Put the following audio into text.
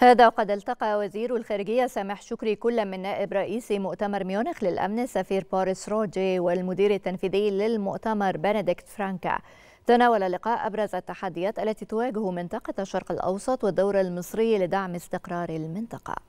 هذا وقد التقى وزير الخارجية سامح شكري كل من نائب رئيس مؤتمر ميونخ للأمن السفير باريس روجي والمدير التنفيذي للمؤتمر بنديكت فرانكا تناول اللقاء أبرز التحديات التي تواجه منطقة الشرق الأوسط والدور المصري لدعم استقرار المنطقة